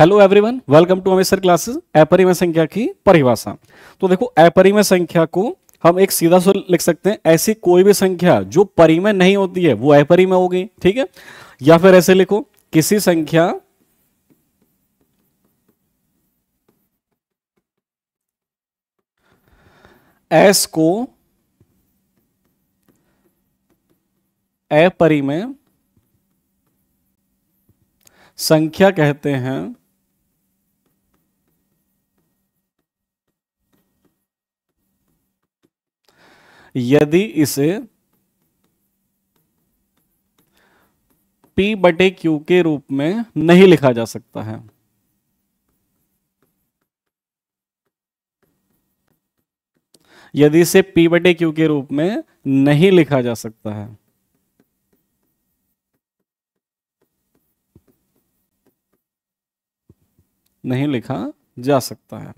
hello everyone welcome to अमेसर classes अपरिमेय संख्या की परिभाषा तो देखो अपरिमेय संख्या को हम एक सीधा सुर लिख सकते हैं ऐसी कोई भी संख्या जो परिमेय नहीं होती है वो अपरिमेय हो गई ठीक है या फिर ऐसे लिखो किसी संख्या एस को अपरिमेय संख्या कहते हैं यदि इसे P बटे क्यू के रूप में नहीं लिखा जा सकता है यदि इसे P बटे क्यू के रूप में नहीं लिखा जा सकता है नहीं लिखा जा सकता है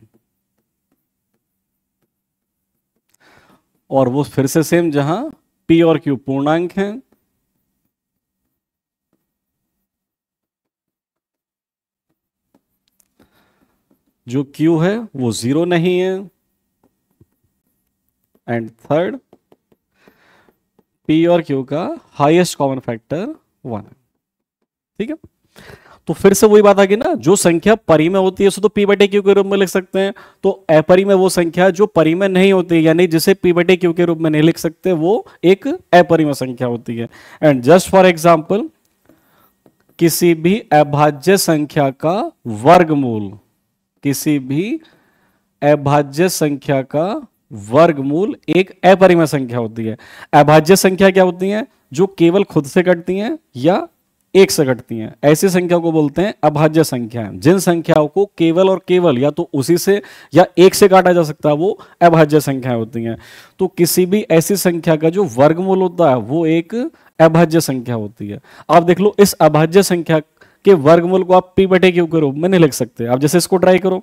और वो फिर से सेम जहां पी और क्यू पूर्णांक हैं जो Q है वो जीरो नहीं है एंड थर्ड P और Q का हाईएस्ट कॉमन फैक्टर वन है ठीक है तो फिर से वही बात आ गई ना जो संख्या परी में होती है उसे तो पी बटे क्यू के रूप में लिख सकते हैं तो अपरी में वो संख्या जो परी में नहीं होती यानी जिसे पी बटे क्यू के रूप में नहीं लिख सकते वो एक अपरिमय संख्या होती है एंड जस्ट फॉर एग्जाम्पल किसी भी अभाज्य संख्या का वर्गमूल किसी भी अभाज्य संख्या का वर्गमूल एक अपरिमय संख्या होती है अभाज्य संख्या क्या होती है जो केवल खुद से कटती है या एक से घटती हैं ऐसी संख्या को बोलते हैं अभाज्य संख्याएं जिन संख्याओं को केवल और केवल या तो उसी से या एक से काटा जा सकता है वो अभाज्य संख्याएं होती हैं तो किसी भी ऐसी संख्या का जो वर्गमूल होता है वो एक अभाज्य संख्या होती है आप देख लो इस अभाज्य संख्या के वर्गमूल को आप पी बटे क्यू के रूप में नहीं लिख सकते आप जैसे इसको ट्राई करो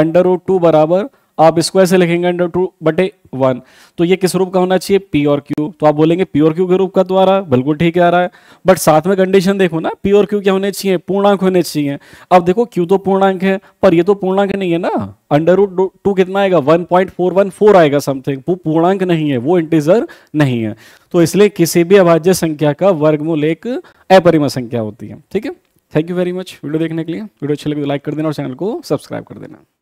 अंडर ओ टू बराबर आप इसको ऐसे लिखेंगे अंडर टू बटे वन तो ये किस रूप का होना चाहिए पी और क्यू तो आप बोलेंगे पी और क्यू के रूप का तो आ रहा है बिल्कुल ठीक आ रहा है बट साथ में कंडीशन देखो ना पी और क्यू क्या होने चाहिए पूर्णांक होने चाहिए अब देखो क्यू तो पूर्णांक है पर ये तो पूर्णांक नहीं है ना अंडर रूट टू कितना आएगा one point four one four आएगा समथिंग वो पूर्णांक नहीं है वो इंटीजर नहीं है तो इसलिए किसी भी अभाज्य संख्या का वर्गमूल एक अपरिमा संख्या होती है ठीक है thank you very much video देखने के लिए वीडियो अच्छी लगी तो लाइक कर देना और चैनल को सब्सक्राइब कर देना